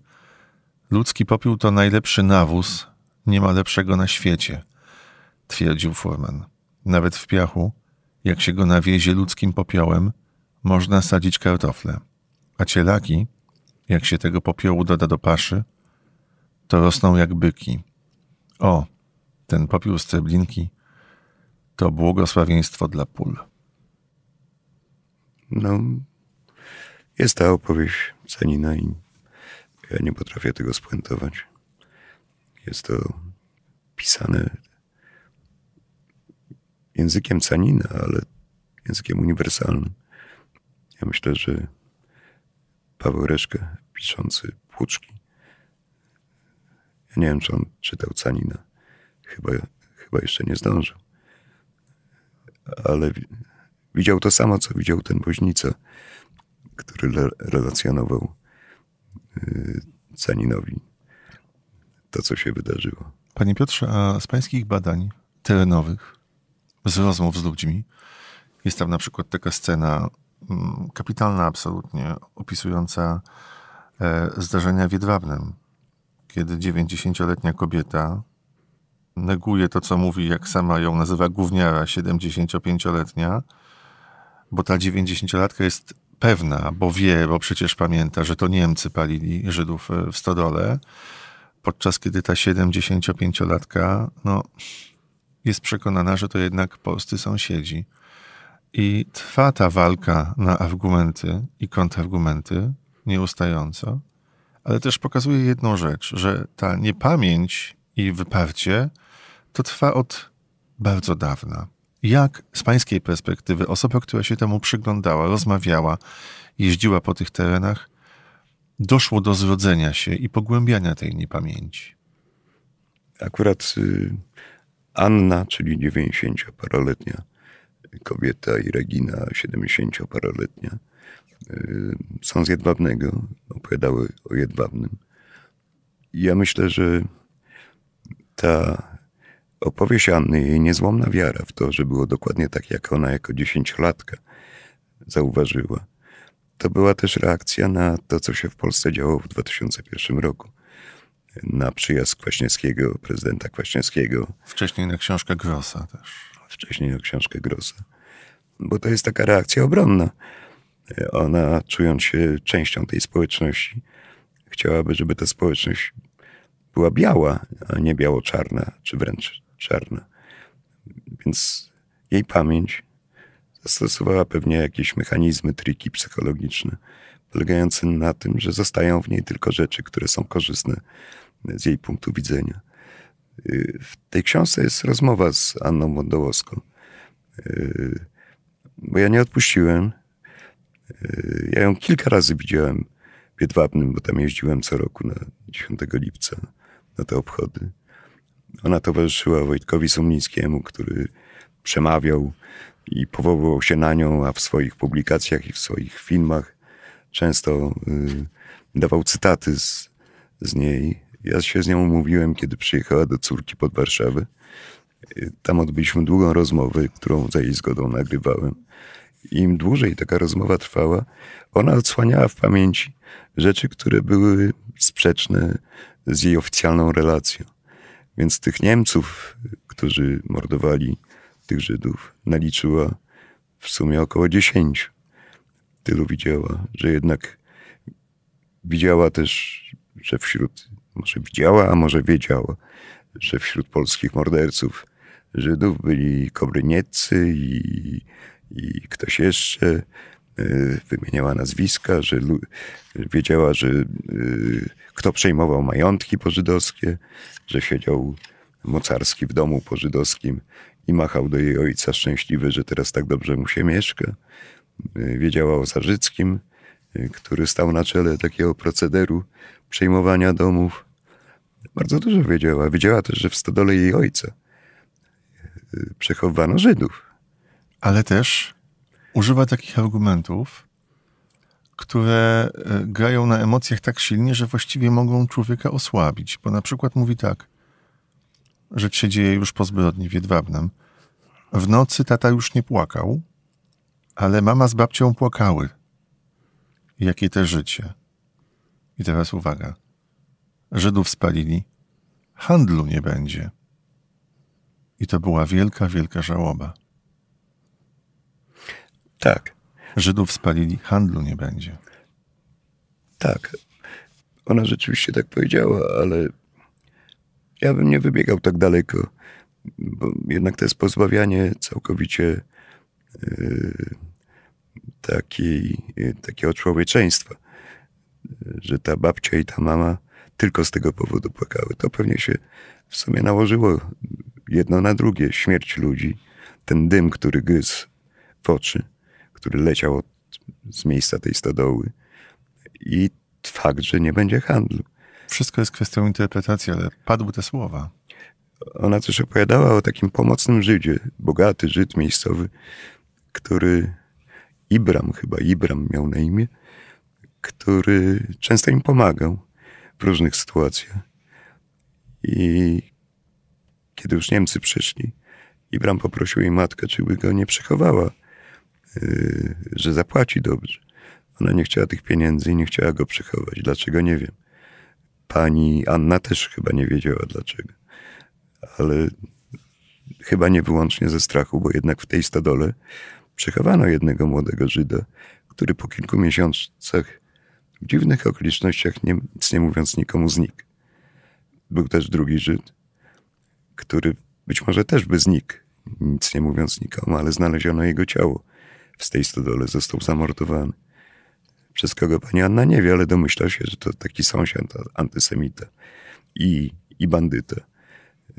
Ludzki popiół to najlepszy nawóz, nie ma lepszego na świecie, twierdził Furman. Nawet w piachu, jak się go nawiezie ludzkim popiołem, można sadzić kartofle. A cielaki, jak się tego popiołu doda do paszy, to rosną jak byki. O, ten popiół z treblinki to błogosławieństwo dla pól. No, jest ta opowieść Canina i ja nie potrafię tego spuentować. Jest to pisane językiem Canina, ale językiem uniwersalnym. Ja myślę, że Paweł Reszka piszący Płuczki, ja nie wiem, czy on czytał Canina. Chyba, chyba jeszcze nie zdążył ale widział to samo, co widział ten woźnica, który relacjonował y, Caninowi to, co się wydarzyło. Panie Piotrze, a z pańskich badań terenowych, z rozmów z ludźmi, jest tam na przykład taka scena mm, kapitalna absolutnie, opisująca e, zdarzenia w Jedwabnem, kiedy 90-letnia kobieta neguje to, co mówi, jak sama ją nazywa, gówniara 75-letnia, bo ta 90-latka jest pewna, bo wie, bo przecież pamięta, że to Niemcy palili Żydów e, w Stodole, podczas kiedy ta 75-latka no, jest przekonana, że to jednak polscy sąsiedzi. I trwa ta walka na argumenty i kontrargumenty nieustająco, ale też pokazuje jedną rzecz, że ta niepamięć i wyparcie to trwa od bardzo dawna. Jak z pańskiej perspektywy osoba, która się temu przyglądała, rozmawiała, jeździła po tych terenach, doszło do zrodzenia się i pogłębiania tej niepamięci? Akurat y, Anna, czyli 90-paroletnia kobieta i Regina, 70-paroletnia, y, są z Jedwabnego, opowiadały o Jedwabnym. Ja myślę, że ta Opowieść Anny, jej niezłomna wiara w to, że było dokładnie tak, jak ona jako dziesięciolatka zauważyła. To była też reakcja na to, co się w Polsce działo w 2001 roku. Na przyjazd Kwaśniewskiego, prezydenta Kwaśniewskiego. Wcześniej na książkę Grossa też. Wcześniej na książkę Grossa. Bo to jest taka reakcja obronna. Ona, czując się częścią tej społeczności, chciałaby, żeby ta społeczność była biała, a nie biało-czarna, czy wręcz czarna. Więc jej pamięć zastosowała pewnie jakieś mechanizmy, triki psychologiczne, polegające na tym, że zostają w niej tylko rzeczy, które są korzystne z jej punktu widzenia. W tej książce jest rozmowa z Anną Wądołowską. Bo ja nie odpuściłem. Ja ją kilka razy widziałem w Jedwabnym, bo tam jeździłem co roku na 10 lipca na te obchody. Ona towarzyszyła Wojtkowi Sumnickiemu, który przemawiał i powoływał się na nią, a w swoich publikacjach i w swoich filmach często y, dawał cytaty z, z niej. Ja się z nią umówiłem, kiedy przyjechała do córki pod Warszawę. Y, tam odbyliśmy długą rozmowę, którą za jej zgodą nagrywałem. Im dłużej taka rozmowa trwała, ona odsłaniała w pamięci rzeczy, które były sprzeczne z jej oficjalną relacją. Więc tych Niemców, którzy mordowali tych Żydów, naliczyła w sumie około dziesięciu. Tylu widziała, że jednak widziała też, że wśród, może widziała, a może wiedziała, że wśród polskich morderców Żydów byli Kobrynieccy i, i ktoś jeszcze. Y, wymieniała nazwiska, że wiedziała, że y, kto przejmował majątki pożydowskie, że siedział mocarski w domu pożydowskim i machał do jej ojca szczęśliwy, że teraz tak dobrze mu się mieszka. Y, wiedziała o Zarzyckim, który stał na czele takiego procederu przejmowania domów. Bardzo dużo wiedziała. Wiedziała też, że w stodole jej ojca przechowano Żydów. Ale też używa takich argumentów, które e, grają na emocjach tak silnie, że właściwie mogą człowieka osłabić. Bo na przykład mówi tak, rzecz się dzieje już po zbrodni w Jedwabnem. W nocy tata już nie płakał, ale mama z babcią płakały. Jakie te życie. I teraz uwaga. Żydów spalili, handlu nie będzie. I to była wielka, wielka żałoba. Tak. Żydów spalili, handlu nie będzie. Tak. Ona rzeczywiście tak powiedziała, ale ja bym nie wybiegał tak daleko, bo jednak to jest pozbawianie całkowicie yy, takiej, yy, takiego człowieczeństwa, że ta babcia i ta mama tylko z tego powodu płakały. To pewnie się w sumie nałożyło jedno na drugie. Śmierć ludzi, ten dym, który gryzł w oczy który leciał od, z miejsca tej stodoły. I fakt, że nie będzie handlu. Wszystko jest kwestią interpretacji, ale padły te słowa. Ona też opowiadała o takim pomocnym Żydzie, bogaty Żyd miejscowy, który Ibram chyba, Ibram miał na imię, który często im pomagał w różnych sytuacjach. I kiedy już Niemcy przyszli, Ibram poprosił jej matkę, czy by go nie przechowała Y, że zapłaci dobrze. Ona nie chciała tych pieniędzy i nie chciała go przechować. Dlaczego? Nie wiem. Pani Anna też chyba nie wiedziała dlaczego. Ale chyba nie wyłącznie ze strachu, bo jednak w tej stadole przechowano jednego młodego Żyda, który po kilku miesiącach w dziwnych okolicznościach, nie, nic nie mówiąc nikomu, znikł. Był też drugi Żyd, który być może też by znikł, nic nie mówiąc nikomu, ale znaleziono jego ciało w tej stodole został zamordowany. Przez kogo pani Anna nie wie, ale domyśla się, że to taki sąsiad antysemita i, i bandyta,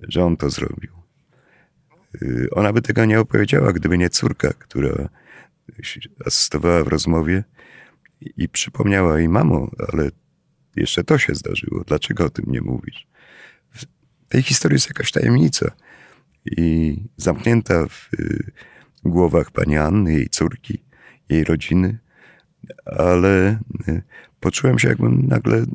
że on to zrobił. Y, ona by tego nie opowiedziała, gdyby nie córka, która asystowała w rozmowie i przypomniała jej, mamo, ale jeszcze to się zdarzyło, dlaczego o tym nie mówisz? W tej historii jest jakaś tajemnica i zamknięta w, y, głowach pani Anny, jej córki, jej rodziny, ale y, poczułem się, jakbym nagle y,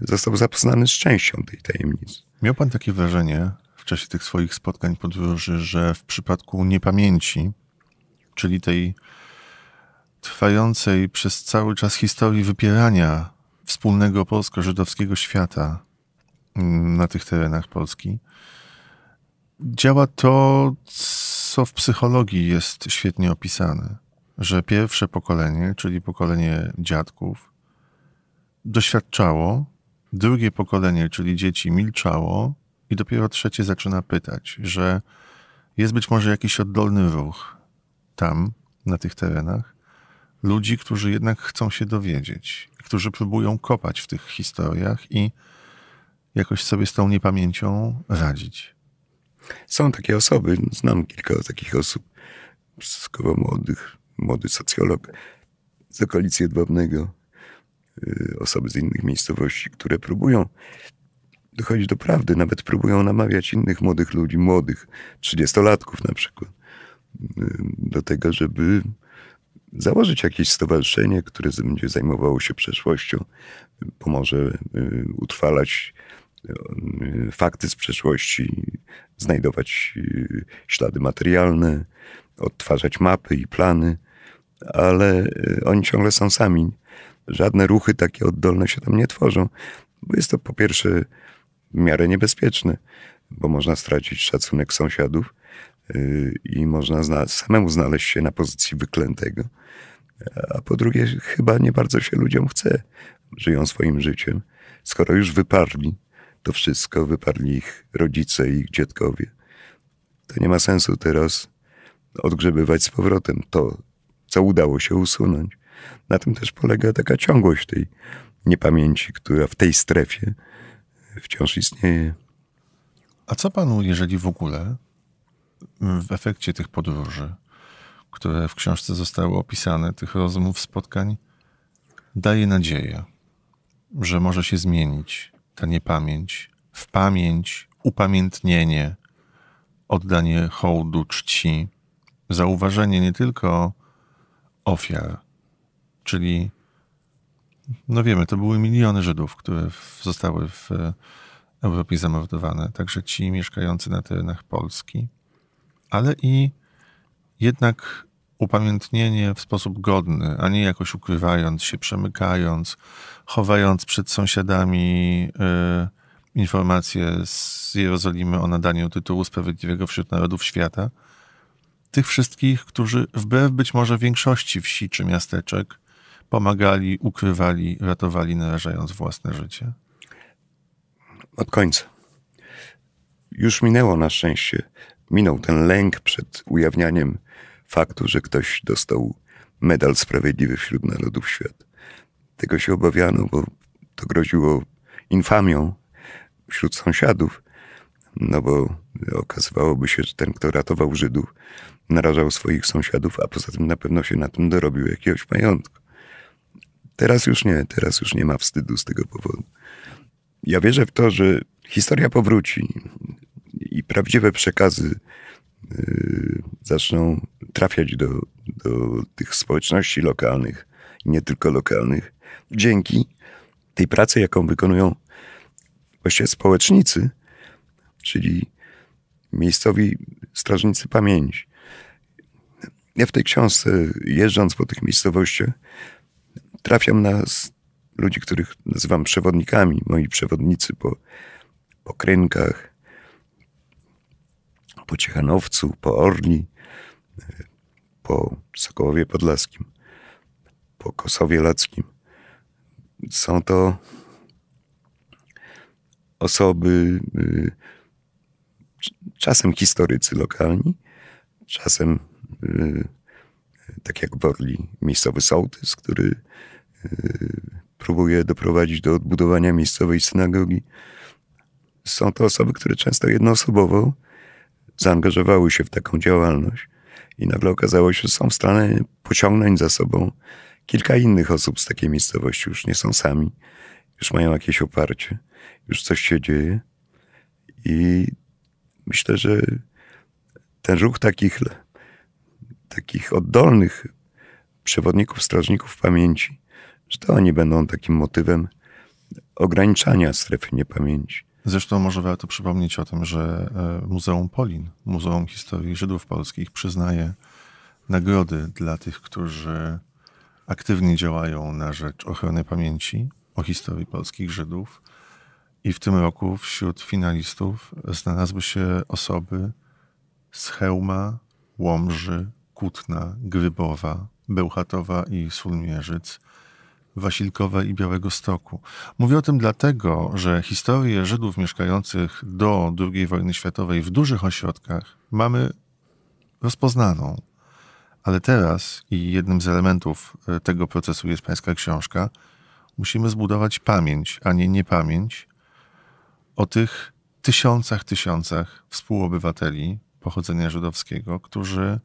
został zapoznany z częścią tej tajemnicy. Miał pan takie wrażenie w czasie tych swoich spotkań podróży, że w przypadku niepamięci, czyli tej trwającej przez cały czas historii wypierania wspólnego polsko-żydowskiego świata mm, na tych terenach Polski, działa to, co w psychologii jest świetnie opisane, że pierwsze pokolenie, czyli pokolenie dziadków, doświadczało, drugie pokolenie, czyli dzieci, milczało, i dopiero trzecie zaczyna pytać, że jest być może jakiś oddolny ruch tam, na tych terenach, ludzi, którzy jednak chcą się dowiedzieć, którzy próbują kopać w tych historiach i jakoś sobie z tą niepamięcią radzić. Są takie osoby, znam kilka takich osób, stosunkowo młodych, młody socjolog z okolicy Jedwabnego, y, osoby z innych miejscowości, które próbują dochodzić do prawdy, nawet próbują namawiać innych młodych ludzi, młodych, trzydziestolatków na przykład, y, do tego, żeby założyć jakieś stowarzyszenie, które będzie zajmowało się przeszłością, y, pomoże utrwalać fakty z przeszłości, znajdować y, ślady materialne, odtwarzać mapy i plany, ale y, oni ciągle są sami. Żadne ruchy takie oddolne się tam nie tworzą, bo jest to po pierwsze w miarę niebezpieczne, bo można stracić szacunek sąsiadów y, i można zna samemu znaleźć się na pozycji wyklętego. A po drugie, chyba nie bardzo się ludziom chce. Żyją swoim życiem. Skoro już wyparli, to wszystko wyparli ich rodzice i ich dziadkowie. To nie ma sensu teraz odgrzebywać z powrotem to, co udało się usunąć. Na tym też polega taka ciągłość tej niepamięci, która w tej strefie wciąż istnieje. A co panu, jeżeli w ogóle w efekcie tych podróży, które w książce zostały opisane, tych rozmów, spotkań, daje nadzieję, że może się zmienić ta niepamięć, w pamięć, upamiętnienie, oddanie hołdu, czci, zauważenie nie tylko ofiar, czyli no wiemy, to były miliony Żydów, które zostały w e, Europie zamordowane, także ci mieszkający na terenach Polski, ale i jednak upamiętnienie w sposób godny, a nie jakoś ukrywając się, przemykając, chowając przed sąsiadami y, informacje z Jerozolimy o nadaniu tytułu Sprawiedliwego wśród Narodów Świata. Tych wszystkich, którzy wbrew być może większości wsi czy miasteczek pomagali, ukrywali, ratowali, narażając własne życie? Od końca. Już minęło na szczęście. Minął ten lęk przed ujawnianiem faktu, że ktoś dostał medal sprawiedliwy wśród narodów świata. Tego się obawiano, bo to groziło infamią wśród sąsiadów, no bo okazywałoby się, że ten, kto ratował Żydów, narażał swoich sąsiadów, a poza tym na pewno się na tym dorobił jakiegoś majątku. Teraz już nie, teraz już nie ma wstydu z tego powodu. Ja wierzę w to, że historia powróci i prawdziwe przekazy Y, zaczną trafiać do, do tych społeczności lokalnych, nie tylko lokalnych, dzięki tej pracy, jaką wykonują właśnie społecznicy, czyli miejscowi strażnicy pamięci. Ja w tej książce, jeżdżąc po tych miejscowościach, trafiam na ludzi, których nazywam przewodnikami, moi przewodnicy po, po krynkach, po Ciechanowcu, po Orli, po Sokołowie Podlaskim, po Kosowie Lackim. Są to osoby, y, czasem historycy lokalni, czasem y, tak jak w Orli, miejscowy sołtys, który y, próbuje doprowadzić do odbudowania miejscowej synagogi. Są to osoby, które często jednoosobowo zaangażowały się w taką działalność. I nagle okazało się, że są w stanie pociągnąć za sobą kilka innych osób z takiej miejscowości. Już nie są sami, już mają jakieś oparcie, już coś się dzieje. I myślę, że ten ruch takich, takich oddolnych przewodników, strażników pamięci, że to oni będą takim motywem ograniczania strefy niepamięci. Zresztą może warto przypomnieć o tym, że e, Muzeum Polin, Muzeum Historii Żydów Polskich przyznaje nagrody dla tych, którzy aktywnie działają na rzecz ochrony pamięci o historii polskich Żydów. I w tym roku wśród finalistów znalazły się osoby z Hełma, Łomży, Kutna, Grybowa, Bełchatowa i Sulmierzyc, Wasilkowe i Białego Stoku. Mówię o tym dlatego, że historię Żydów mieszkających do II wojny światowej w dużych ośrodkach mamy rozpoznaną. Ale teraz, i jednym z elementów e, tego procesu jest pańska książka, musimy zbudować pamięć, a nie niepamięć o tych tysiącach, tysiącach współobywateli pochodzenia żydowskiego, którzy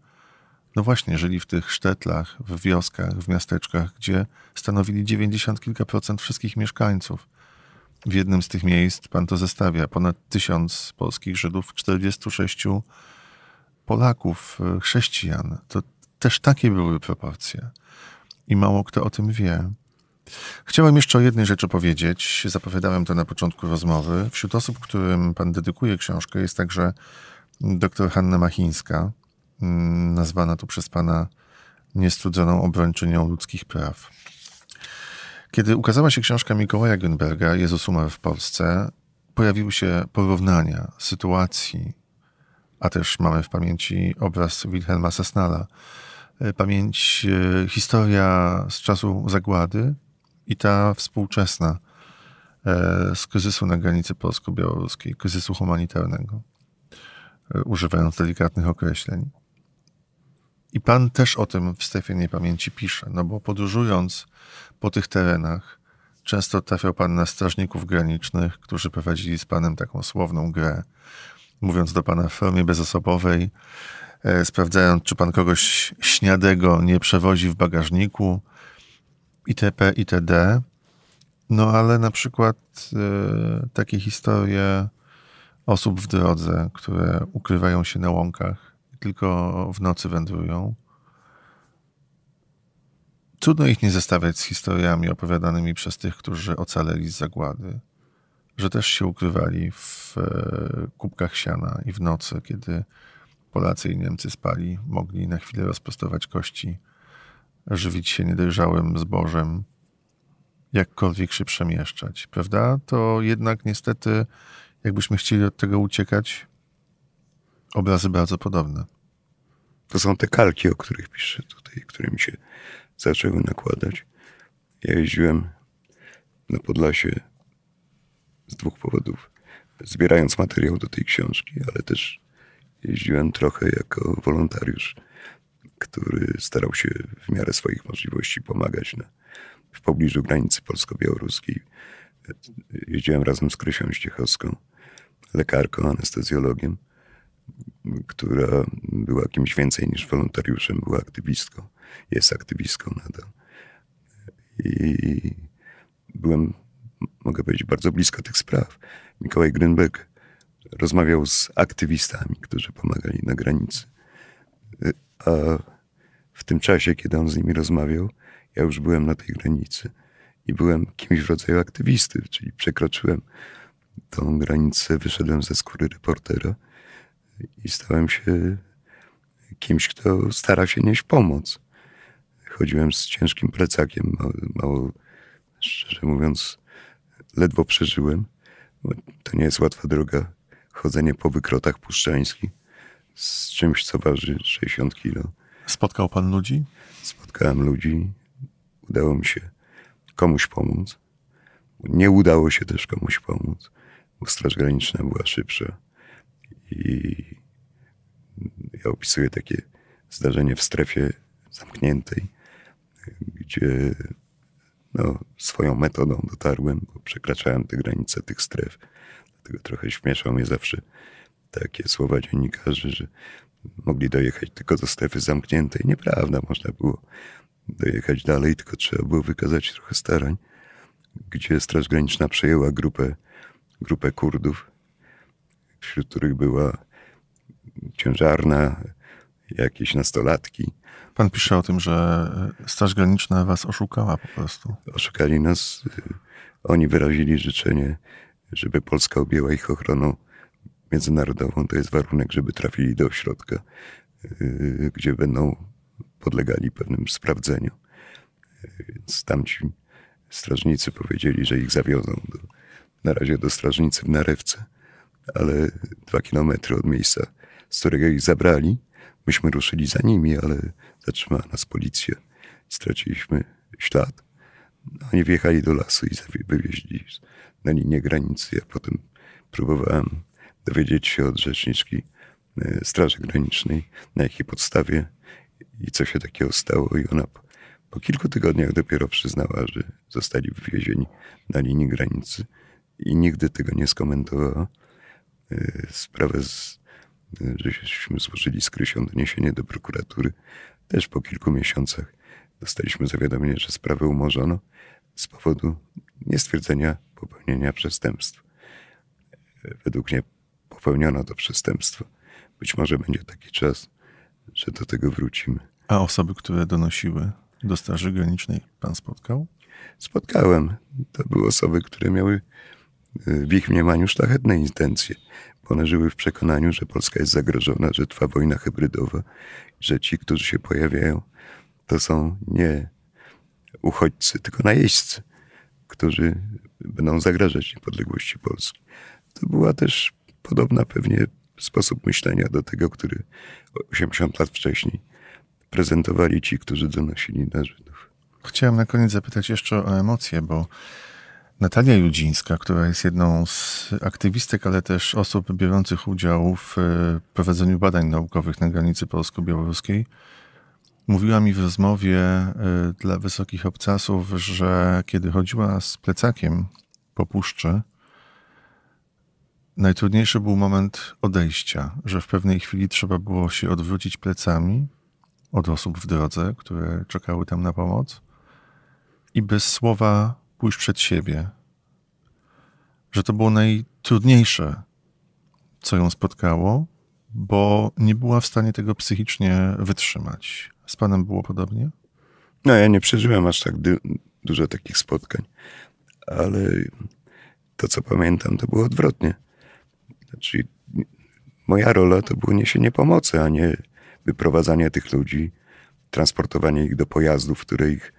no właśnie, żyli w tych sztetlach, w wioskach, w miasteczkach, gdzie stanowili 90 kilka procent wszystkich mieszkańców. W jednym z tych miejsc pan to zestawia. Ponad tysiąc polskich Żydów, 46 Polaków, e, chrześcijan. To też takie były proporcje. I mało kto o tym wie. Chciałem jeszcze o jednej rzeczy powiedzieć. Zapowiadałem to na początku rozmowy. Wśród osób, którym pan dedykuje książkę, jest także dr Hanna Machińska, Mm, nazwana tu przez pana niestrudzoną obrończynią ludzkich praw. Kiedy ukazała się książka Mikołaja Grünberga Jezus umarł w Polsce, pojawiły się porównania sytuacji, a też mamy w pamięci obraz Wilhelma Sesnala, e, pamięć, e, historia z czasu zagłady i ta współczesna e, z kryzysu na granicy polsko-białoruskiej, kryzysu humanitarnego, używając delikatnych określeń. I Pan też o tym w strefie Pamięci pisze, no bo podróżując po tych terenach, często trafiał Pan na strażników granicznych, którzy prowadzili z Panem taką słowną grę, mówiąc do Pana w formie bezosobowej, e, sprawdzając, czy Pan kogoś śniadego nie przewozi w bagażniku, itp., itd., no ale na przykład e, takie historie osób w drodze, które ukrywają się na łąkach, tylko w nocy wędrują. Trudno ich nie zestawiać z historiami opowiadanymi przez tych, którzy ocaleli z zagłady, że też się ukrywali w e, kubkach siana i w nocy, kiedy Polacy i Niemcy spali, mogli na chwilę rozprostować kości, żywić się niedojrzałym zbożem, jakkolwiek się przemieszczać, prawda? To jednak niestety, jakbyśmy chcieli od tego uciekać, obrazy bardzo podobne. To są te kalki, o których piszę tutaj, które mi się zaczęły nakładać. Ja jeździłem na Podlasie z dwóch powodów. Zbierając materiał do tej książki, ale też jeździłem trochę jako wolontariusz, który starał się w miarę swoich możliwości pomagać na, w pobliżu granicy polsko-białoruskiej. Jeździłem razem z Krysią Ściechowską, lekarką, anestezjologiem która była kimś więcej niż wolontariuszem, była aktywistką, jest aktywistką nadal. I byłem, mogę powiedzieć, bardzo blisko tych spraw. Mikołaj Grünbeck rozmawiał z aktywistami, którzy pomagali na granicy. A w tym czasie, kiedy on z nimi rozmawiał, ja już byłem na tej granicy i byłem kimś w rodzaju aktywisty, czyli przekroczyłem tą granicę, wyszedłem ze skóry reportera i stałem się kimś, kto stara się nieść pomoc. Chodziłem z ciężkim plecakiem, mało, mało szczerze mówiąc, ledwo przeżyłem. To nie jest łatwa droga, chodzenie po wykrotach puszczańskich z czymś, co waży 60 kilo. Spotkał pan ludzi? Spotkałem ludzi. Udało mi się komuś pomóc. Nie udało się też komuś pomóc, bo Straż Graniczna była szybsza. I ja opisuję takie zdarzenie w strefie zamkniętej, gdzie no, swoją metodą dotarłem, bo przekraczałem te granice tych stref. Dlatego trochę śmieszą mnie zawsze takie słowa dziennikarzy, że mogli dojechać tylko do strefy zamkniętej. Nieprawda, można było dojechać dalej, tylko trzeba było wykazać trochę starań, gdzie Straż Graniczna przejęła grupę, grupę Kurdów, wśród których była ciężarna, jakieś nastolatki. Pan pisze o tym, że Straż Graniczna was oszukała po prostu. Oszukali nas. Y, oni wyrazili życzenie, żeby Polska objęła ich ochroną międzynarodową. To jest warunek, żeby trafili do ośrodka, y, gdzie będą podlegali pewnym sprawdzeniu. Y, więc tamci strażnicy powiedzieli, że ich zawiozą do, na razie do strażnicy w Narewce ale dwa kilometry od miejsca, z którego ich zabrali. Myśmy ruszyli za nimi, ale zatrzymała nas policja. Straciliśmy ślad. No, oni wjechali do lasu i wywieźli na linię granicy. Ja potem próbowałem dowiedzieć się od rzeczniczki e, Straży Granicznej, na jakiej podstawie i co się takiego stało. I ona po kilku tygodniach dopiero przyznała, że zostali wywiezieni na linii granicy i nigdy tego nie skomentowała. Y, sprawę z, y, żeśmy złożyli z Krysią doniesienie do prokuratury. Też po kilku miesiącach dostaliśmy zawiadomienie, że sprawę umorzono z powodu niestwierdzenia popełnienia przestępstw. Y, według mnie popełniono to przestępstwo. Być może będzie taki czas, że do tego wrócimy. A osoby, które donosiły do Straży Granicznej, pan spotkał? Spotkałem. To były osoby, które miały w ich mniemaniu szlachetne intencje, bo one żyły w przekonaniu, że Polska jest zagrożona, że trwa wojna hybrydowa, że ci, którzy się pojawiają, to są nie uchodźcy, tylko najeźdźcy, którzy będą zagrażać niepodległości Polski. To była też podobna pewnie sposób myślenia do tego, który 80 lat wcześniej prezentowali ci, którzy donosili na Żydów. Chciałem na koniec zapytać jeszcze o emocje, bo Natalia Judzińska, która jest jedną z aktywistek, ale też osób biorących udział w e, prowadzeniu badań naukowych na granicy polsko-białoruskiej, mówiła mi w rozmowie e, dla wysokich obcasów, że kiedy chodziła z plecakiem po puszczy, najtrudniejszy był moment odejścia, że w pewnej chwili trzeba było się odwrócić plecami od osób w drodze, które czekały tam na pomoc i bez słowa pójść przed siebie, że to było najtrudniejsze, co ją spotkało, bo nie była w stanie tego psychicznie wytrzymać. Z panem było podobnie? No, ja nie przeżyłem aż tak dużo takich spotkań, ale to, co pamiętam, to było odwrotnie. Znaczy, moja rola to było niesienie pomocy, a nie wyprowadzanie tych ludzi, transportowanie ich do pojazdów, które ich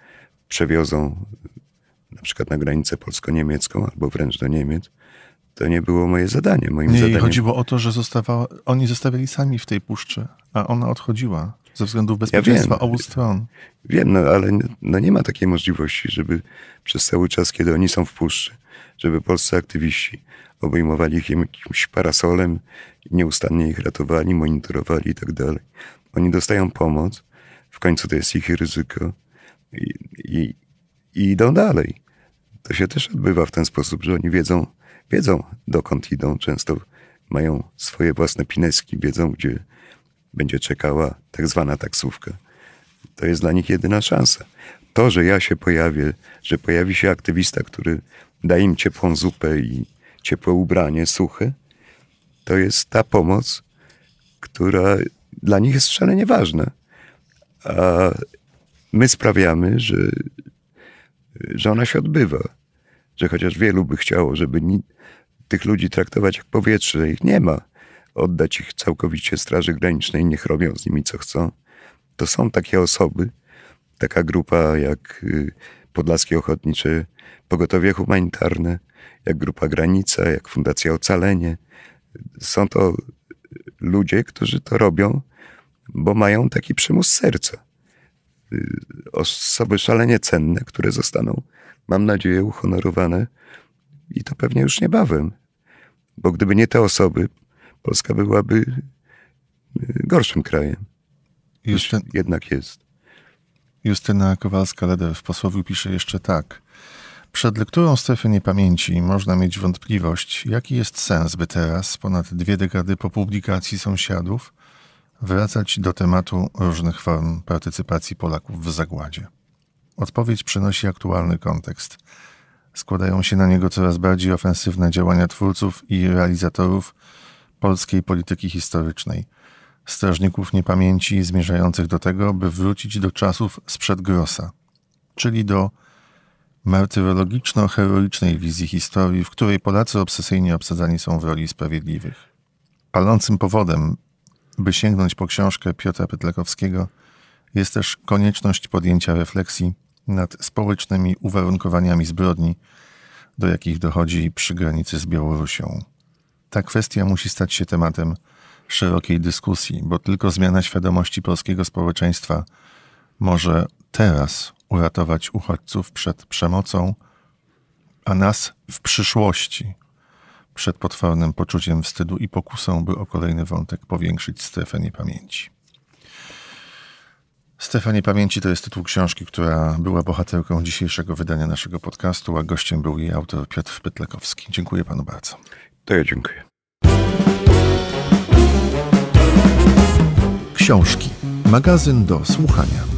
przewiozą na przykład na granicę polsko-niemiecką albo wręcz do Niemiec, to nie było moje zadanie. Moim nie, zadaniem... chodziło o to, że zostawała, oni zostawiali sami w tej puszczy, a ona odchodziła ze względów bezpieczeństwa ja obu stron. Wiem, no ale no, nie ma takiej możliwości, żeby przez cały czas, kiedy oni są w puszczy, żeby polscy aktywiści obejmowali ich jakimś parasolem, nieustannie ich ratowali, monitorowali i tak dalej. Oni dostają pomoc, w końcu to jest ich ryzyko i, i i idą dalej. To się też odbywa w ten sposób, że oni wiedzą, wiedzą dokąd idą, często mają swoje własne pineski, wiedzą, gdzie będzie czekała tak zwana taksówka. To jest dla nich jedyna szansa. To, że ja się pojawię, że pojawi się aktywista, który da im ciepłą zupę i ciepłe ubranie, suche, to jest ta pomoc, która dla nich jest szalenie ważna. A my sprawiamy, że, że ona się odbywa. Że chociaż wielu by chciało, żeby ni- tych ludzi traktować jak powietrze, że ich nie ma, oddać ich całkowicie Straży Granicznej, niech robią z nimi co chcą. To są takie osoby, taka grupa jak y, Podlaskie Ochotnicze Pogotowie Humanitarne, jak Grupa Granica, jak Fundacja Ocalenie. Są to ludzie, którzy to robią, bo mają taki przymus serca. Y, osoby szalenie cenne, które zostaną, mam nadzieję, uhonorowane i to pewnie już niebawem. Bo gdyby nie te osoby, Polska byłaby y, gorszym krajem. Justyn... Jednak jest. Justyna kowalska w posłowie pisze jeszcze tak. Przed lekturą strefy niepamięci można mieć wątpliwość, jaki jest sens, by teraz, ponad dwie dekady po publikacji sąsiadów, wracać do tematu różnych form partycypacji Polaków w zagładzie. Odpowiedź przynosi aktualny kontekst. Składają się na niego coraz bardziej ofensywne działania twórców i realizatorów polskiej polityki historycznej, strażników niepamięci zmierzających do tego, by wrócić do czasów sprzed Grossa, czyli do martyrologiczno-heroicznej wizji historii, w której Polacy obsesyjnie obsadzani są w roli sprawiedliwych. Palącym powodem by sięgnąć po książkę Piotra Pytlekowskiego, jest też konieczność podjęcia refleksji nad społecznymi uwarunkowaniami zbrodni, do jakich dochodzi przy granicy z Białorusią. Ta kwestia musi stać się tematem szerokiej dyskusji, bo tylko zmiana świadomości polskiego społeczeństwa może teraz uratować uchodźców przed przemocą, a nas w przyszłości przed potwornym poczuciem wstydu i pokusą, by o kolejny wątek powiększyć strefę niepamięci. Strefa Niepamięci to jest tytuł książki, która była bohaterką dzisiejszego wydania naszego podcastu, a gościem był jej autor Piotr Pytlekowski. Dziękuję panu bardzo. To ja dziękuję. Książki. Magazyn do słuchania.